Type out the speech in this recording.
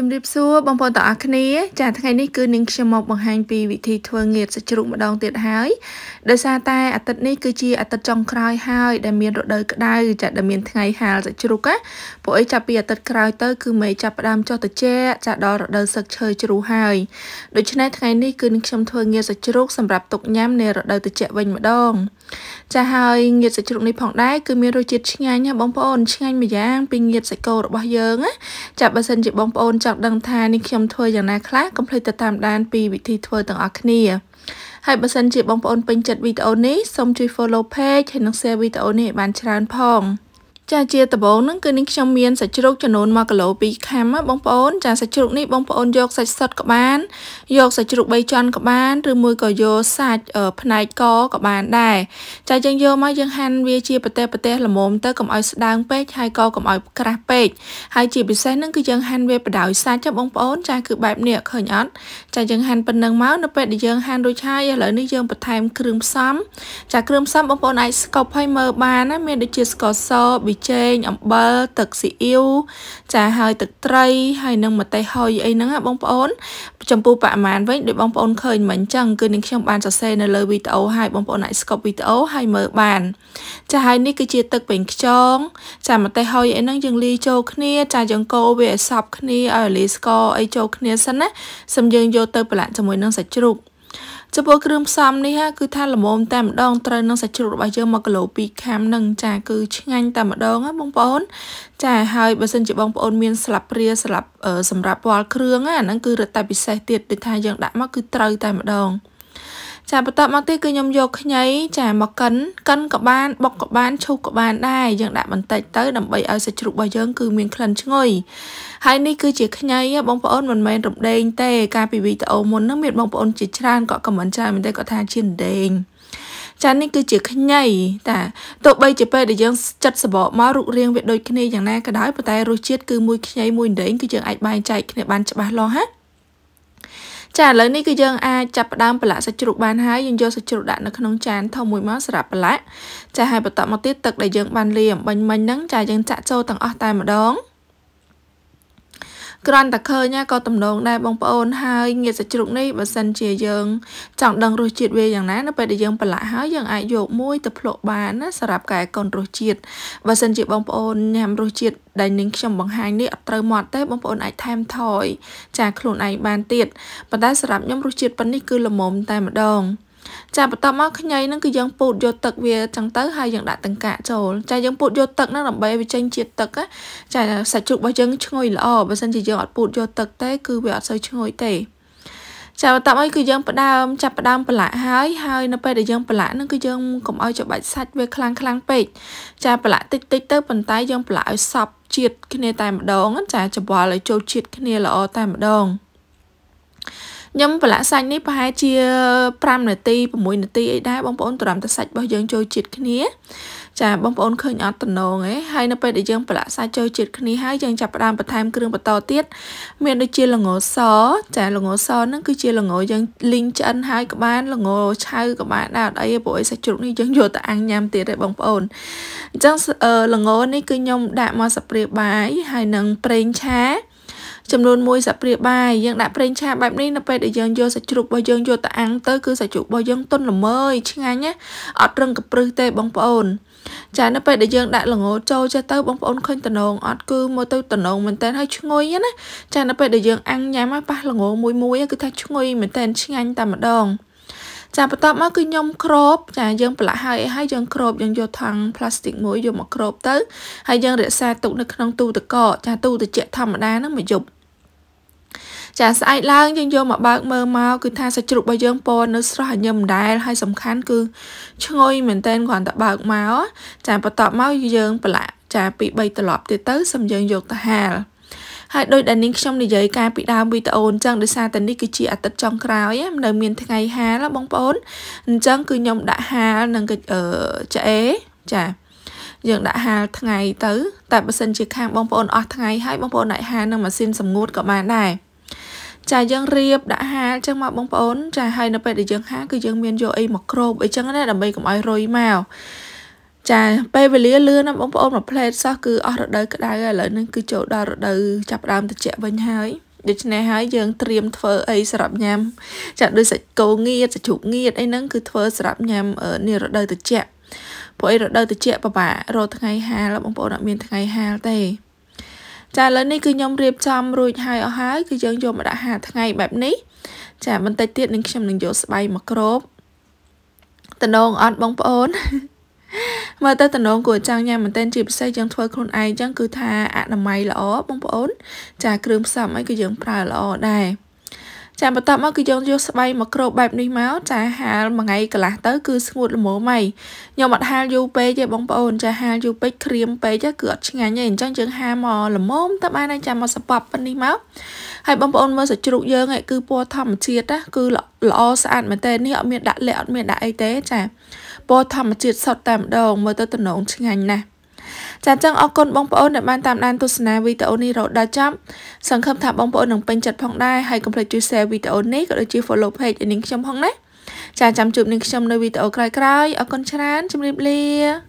ជំរាបសួរបងប្អូនទាំងអស់គ្នា ចាថ្ងៃនេះគឺនាងខ្ញុំមកបង្ហាញពីវិធីធ្វើងៀតសាច់ជ្រូកម្ដងទៀតហើយដោយសារតែអាទិត្យនេះគឺជាអាទិត្យចុងក្រោយហើយដែលមានរដូវក្តៅចាដែលមានថ្ងៃហាលសាច់ជ្រូកណាពួកអីចាប់ពីអាទិត្យក្រោយទៅគឺមេចាប់ផ្ដើមចុះត្រជាក់ចាដល់រដូវសឹកឈើជ្រូហើយដូច្នេះថ្ងៃនេះគឺនាងខ្ញុំធ្វើងៀតសាច់ជ្រូកសម្រាប់ទុកញ៉ាំនៅរដូវត្រជាក់វិញម្ដងចាហើយងៀតសាច់ជ្រូកនេះផងដែរគឺមានរសជាតិឆ្ងាញ់ណាបងប្អូនឆ្ងាញ់ម្យ៉ាងពីងៀតសាច់គោរបស់យើងណាចាបើសិនជាបងប្អូនចង់ដឹងថានេះខ្ញុំធ្វើយ៉ាងណាខ្លះកុំភ្លេចទៅតាមដានពីវិធីធ្វើទាំងអស់គ្នាហើយបើសិនជាបងប្អូនពេញចិត្តវីដេអូនេះសូមជួយ follow page ហើយនិង share វីដេអូនេះឲ្យបានច្រើនផង។ចាជាដំបូងហ្នឹងគឺនេះខ្ញុំមានសាច់ជ្រូកចំនួន1គីឡូ2ខាំបងប្អូនចាសាច់ជ្រូកនេះបងប្អូនយកសាច់សុទ្ធក៏បានយកសាច់ជ្រូក3ជាន់ក៏បានឬមួយក៏យកសាច់ផ្នែកកក៏បានដែរចាយើងយកមកយើងហាន់វាជាប្រទេសប្រទេសល្មមទៅកុំឲ្យស្ដើងពេកហើយក៏កុំឲ្យក្រាស់ពេកហើយជាពិសេសហ្នឹងគឺយើងហាន់វាបដោយសាច់ចាបងប្អូនចាគឺបែបនេះឃើញអត់ចាយើងហាន់ប៉ុណ្ណឹងមកនៅពេលដែលយើងហាន់រួចហើយឥឡូវនេះយើងបន្ថែមគ្រឿងផ្សំចាគ្រឿងផ្សំបងប្អូនអាចស្កប់ឲ្យមើលបានណាមានដូចជាស្ករសប៊ីចេងអំបិលទឹកស៊ីអ៊ីវចាហើយ ទឹកត្រីហើយនឹងម្ទេសហុយអីហ្នឹងណាបងប្អូនចំពោះបរិមាណវិញដូចបងប្អូនឃើញមិញអញ្ចឹងគឺនឹងខ្ញុំបានសរសេរនៅលើវីដេអូហើយបងប្អូនអាចស្កប់វីដេអូហើយមើលបានចាហើយនេះគឺជាទឹកពេញខ្យងចាម្ទេសហុយអីហ្នឹងយើងលាយចូលគ្នា ចាយើងកូរវាឲ្យសប់គ្នាឲ្យលាយស្ករអីចូលគ្នាសិនណាសឹមយើងយកទៅប្រឡាក់ជាមួយនឹងសាច់ជ្រូកចំពោះគ្រឿងផ្សំនេះគឺថាល្មមតែម្ដងត្រូវនឹងសាច់ជ្រូករបស់យើង1គីឡូ2ខាំនឹងចាគឺឆ្ងាញ់តែម្ដងណាបងប្អូនចាហើយបើសិនជាបងប្អូនមានស្លាបព្រាស្លាបសម្រាប់ពាល់គ្រឿងហ្នឹងគឺរឹតតែពិសេសទៀតដូចថាយើងដាក់មកគឺត្រូវតែម្ដងចាបន្ទាប់មកទៀតគឺខ្ញុំយកខ្ញីចាមកកិនកិនក៏បានបុកក៏បានឈូសក៏បានដែរយើងដាក់បន្តិចទៅដើម្បីឲ្យសាច់ជ្រូករបស់យើង គឺមានក្លិនឈ្ងុយហើយនេះគឺជាខ្ញីបងប្អូនមិនមែនរំដេង ទេកាលពីវីដេអូមុនហ្នឹងមានបងប្អូនជាច្រើនក៏ខមមិនច្រើនមែនទេគាត់ថាជារំដេងចានេះគឺជាខ្ញីតាទោះបីជាពេលដែលយើងចិតសបកមករូបរាងវាដូចគ្នាយ៉ាងណាក៏ដោយប៉ុន្តែរសជាតិគឺមួយខ្ញីមួយដេងគឺយើងអាចបែងចែកគ្នាបានច្បាស់លាស់ណាចាឥឡូវនេះគឺយើងអាចចាប់ផ្ដើមប្រឡាក់សាច់ជ្រូកបានហើយយើងយកសាច់ជ្រូកដាក់នៅក្នុងចានធំមួយមកសម្រាប់ប្រឡាក់ចាហើយបន្តមកទៀតទឹកដែលយើងបានលាយអំបាញ់មិញហ្នឹងចាយើងចាក់ចូលទាំងអស់តែម្ដងគ្រាន់តែឃើញក៏ទំនងដែរបងប្អូនហើយងៀតសាច់ជ្រូកនេះបើសិនជាយើង ចង់ដឹងរសជាតិវាយ៉ាងណានៅពេលដែលយើងប្រឡាក់ហើយយើងអាចយកមួយទៅភ្លក់បានណាសម្រាប់កែកូនរសជាតិបើសិនជាបងប្អូនញ៉ាំរសជាតិដែលនាងខ្ញុំបង្ហាញនេះអត់ត្រូវមាត់ទេបងប្អូនអាចថែមថយចាខ្លួនឯងបានទៀតប៉ុន្តែសម្រាប់ខ្ញុំរសជាតិប៉ុននេះគឺល្មមតែម្ដងចាបន្ទាប់មកខ្ញីនឹងគឺយើងពូតយកទឹកវាចឹងទៅហើយយើងដាក់ទាំងកាកចូលចាយើងពូតយកទឹកហ្នឹងដើម្បីវាចេញជាតិទឹកណាចាសាច់ជ្រូករបស់យើងឈ្ងុយល្អបើមិនជាយើងអត់ពូតយកទឹកទេគឺវាអត់សូវឈ្ងុយទេចាបន្ទាប់មកគឺយើងផ្ដើម ចាប់ផ្ដើមប្រឡាក់ហើយហើយនៅពេលដែលយើងប្រឡាក់ហ្នឹងគឺយើងកុំឲ្យច្របាច់សាច់វាខ្លាំងខ្លាំងពេកចាប្រឡាក់តិចតិចទៅប៉ុន្តែយើងប្រឡាក់ឲ្យសប់ជាតិគ្នាតែម្ដងចាច្របល់ឲ្យចូលជាតិគ្នាល្អតែម្ដងខ្ញុំប្រឡាក់សាច់នេះប្រហែលជា5នាទី6នាទីអីដែរបងប្អូនត្រឹមតែសាច់របស់យើងចូលជាតិគ្នាចាបងប្អូនឃើញអត់តំណងឯងហើយនៅពេលដែលយើងប្រឡាក់សាច់ចូលជាតិគ្នាហើយយើងចាប់ផ្ដើមបន្ថែមគ្រឿងបន្តទៀតមានដូចជាល្ងសចាល្ងសហ្នឹងគឺជាល្ងយើងលីងឆ្អិនហើយក៏បានល្ងឆៅក៏បានដែរអត់អីព្រោះឯសាច់ជ្រូកនេះយើងយកទៅអាំងញ៉ាំទៀតឯងបងប្អូនអញ្ចឹងល្ងនេះគឺខ្ញុំដាក់មកសាព្រាបាយហើយនឹងប្រេងឆាចំនួន1ស្លាបព្រាបាយយើងដាក់ប្រេងឆាបែបនេះនៅពេលដែលយើងយកសាច់ជ្រូករបស់យើងយកទៅអាំងទៅគឺសាច់ជ្រូករបស់យើងទន់ល្មើយឆ្ងាញ់ណាអត់រឹងកប្រឹសទេបងប្អូន ចានៅពេលដែលយើងដាក់ល្ងចូលចេះទៅបងប្អូនឃើញតំណងអត់គឺមើលទៅតំណងមែនតើហើយឈ្ងុយណាចានៅពេលដែលយើងអាំងញ៉ាំប៉ះល្ងមួយមួយគឺថាឈ្ងុយមែនតើឆ្ងាញ់តែម្ដងចាបន្ទាប់មកគឺខ្ញុំ ក្រប ចាយើងប្រឡាក់ហើយហើយយើងក្របយើងយកថង់ផ្លាស្ទិកមួយយកមកក្រប ទៅហើយយើងរក្សាទុកនៅក្នុងទូទឹកកកចាទូទឹកជែកធម្មតាហ្នឹងមួយយប់ចាស្អែកឡើងយើងយកមកបើកមើលមកគឺថាសាច់ជ្រូករបស់យើងពណ៌នៅស្រស់ញញឹមដដែលហើយសំខាន់គឺឈ្ងុយមែនតើគ្រាន់តែបើកមកចាបន្ទាប់មកយើងប្រឡាក់ចាពី3ត្រឡប់ទៀតទៅសឹមយើងយកទៅហាលហើយដោយដែលនាងខ្ញុំនិយាយការពីដើមវីដេអូអញ្ចឹងដោយសារតែនេះគឺជាអាទិត្យចុងក្រោយនៅមានថ្ងៃហាលបងប្អូនអញ្ចឹងគឺខ្ញុំដាក់ហាលនឹងឆ្អេចាយើងដាក់ហាលថ្ងៃទៅតែបើសិនជាខាងបងប្អូនអស់ថ្ងៃហើយបងប្អូនអាចហាលនឹងម៉ាស៊ីនសម្ងួតក៏បានដែរចាយើងរៀបដាក់ហាលចឹងមកបងប្អូន ចាហើយនៅពេលដែលយើងហាលគឺយើងមានយកអីមកគ្របអីចឹងណាដើម្បីកុំឲ្យរុយមកចាពេលវេលាលឿនណាបងប្អូនមួយផ្លេតសោះគឺអស់រដូវក្តៅឥឡូវនេះគឺចូលដល់រដូវចាប់ដើមត្រជាក់វិញហើយដូច្នេះហើយយើងត្រៀមធ្វើ អីសម្រាប់ញ៉ាំចាដូចសាច់គោងៀតសាច់ជ្រូកងៀតអីហ្នឹងគឺធ្វើសម្រាប់ញ៉ាំនេះរដូវត្រជាក់ព្រោះអីរដូវត្រជាក់ពិបាករកថ្ងៃហាលបងប្អូនអត់មានថ្ងៃហាលទេចាឥឡូវនេះគឺខ្ញុំរៀបចំរួចហើយអស់ហើយគឺយើងយកមកដាក់ហាថ្ងៃបែបនេះចាបន្តិចទៀតនឹងខ្ញុំនឹងយកស្បៃមកគ្របតំណងអត់បងប្អូនមើលទៅតំណងគួរចង់ញ៉ាំមែនទែនជាពិសេសយើងធ្វើខ្លួនឯងចឹងគឺថាអនាម័យល្អបងប្អូន ចាគ្រឿងផ្សំអីគឺយើងប្រើល្អដែរចាបន្ទាប់មកគឺយើងយកស្បៃមកគ្របបែបនេះមកចាហាលមួយថ្ងៃកន្លះទៅគឺស្ងួតល្មមហើយខ្ញុំអត់ហាលយូរពេកទេបងប្អូន ចាហាលយូរពេកក្រៀមពេកគឺអត់ឆ្ងាញ់ទេអញ្ចឹងយើងហាលមកល្មមទៅបានហើយចាមកសពបប៉ុណ្នេះមកហើយបងប្អូនមើលសាច់ជ្រូកយើងគឺពណ៌ធម្មជាតិណាគឺល្អស្អាតមែនតើនេះអត់មានដាក់លាក់អត់មានដាក់អីទេចាពណ៌ធម្មជាតិសុទ្ធតែម្ដងមើលទៅតំណងឆ្ងាញ់ណាស់ចាចឹងអរគុណបងប្អូនដែលបានតាមដានទស្សនាវីដេអូនេះរហូតដល់ចប់សង្ឃឹមថាបងប្អូននឹងពេញចិត្តផងដែរហើយកុំភ្លេចជួយ share វីដេអូនេះក៏ដូចជា follow page នាងខ្ញុំផងណាចាចាំជួបនាងខ្ញុំនៅវីដេអូក្រោយៗអរគុណច្រើនជម្រាបលា